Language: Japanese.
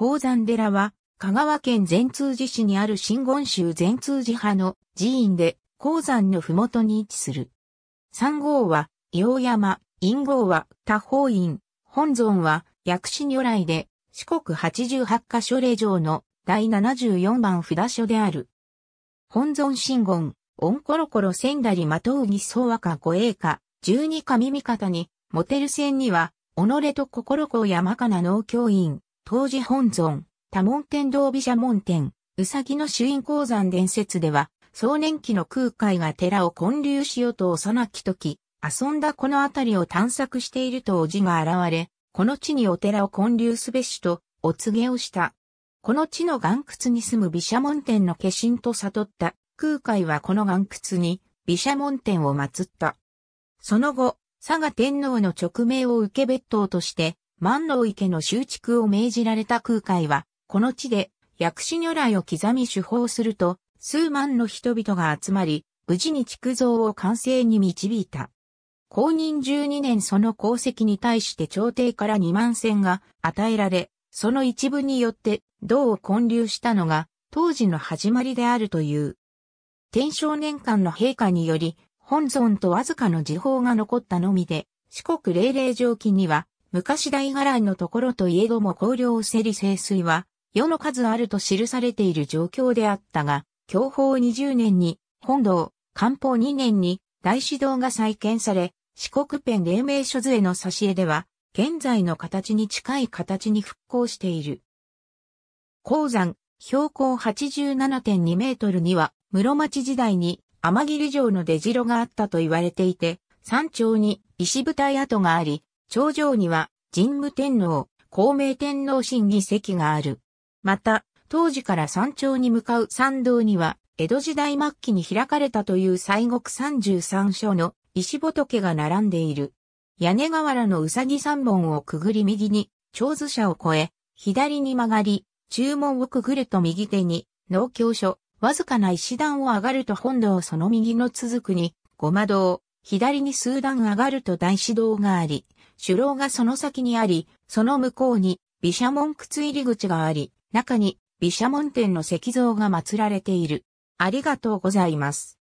鉱山寺は、香川県善通寺市にある新言宗善通寺派の寺院で、鉱山の麓に位置する。三号は、洋山、陰号は、多方院、本尊は、薬師如来で、四国八十八箇所令状の第七十四番札所である。本尊新言、オンコロコロセンまとう。トウギソワ護衛歌、十二神味方に、モテる線には、己と心子山かな農教院、当時本尊、多門天道美社門天、うさぎの朱印鉱山伝説では、壮年期の空海が寺を建立しようと幼き時、遊んだこの辺りを探索しているとおじが現れ、この地にお寺を建立すべしと、お告げをした。この地の岩窟に住む毘沙門天の化身と悟った空海はこの岩窟に毘沙門天を祀った。その後、佐賀天皇の勅命を受け別当として万能池の修築を命じられた空海は、この地で薬師如来を刻み手法すると、数万の人々が集まり、無事に築造を完成に導いた。公認12年その功績に対して朝廷から2万戦が与えられ、その一部によって銅を建立したのが当時の始まりであるという。天正年間の陛下により、本尊とわずかの時報が残ったのみで、四国霊霊上記には、昔大伽藍のところといえども香料せり清水は、世の数あると記されている状況であったが、享保20年に、本堂、官方、2年に、大師堂が再建され、四国ペン黎明書図への差し絵では、現在の形に近い形に復興している。鉱山、標高87.2メートルには、室町時代に天霧城の出城があったと言われていて、山頂に石舞台跡があり、頂上には神武天皇、孔明天皇神儀石がある。また、当時から山頂に向かう参道には、江戸時代末期に開かれたという西国三十三所の石仏が並んでいる。屋根瓦のうさぎ三本をくぐり右に、長寿者を越え、左に曲がり、注文をくぐると右手に、農協所、わずかな石段を上がると本堂その右の続くに、ごま堂、左に数段上がると大師堂があり、首楼がその先にあり、その向こうに毘沙門窟入り口があり、中に毘沙門天の石像が祀られている。ありがとうございます。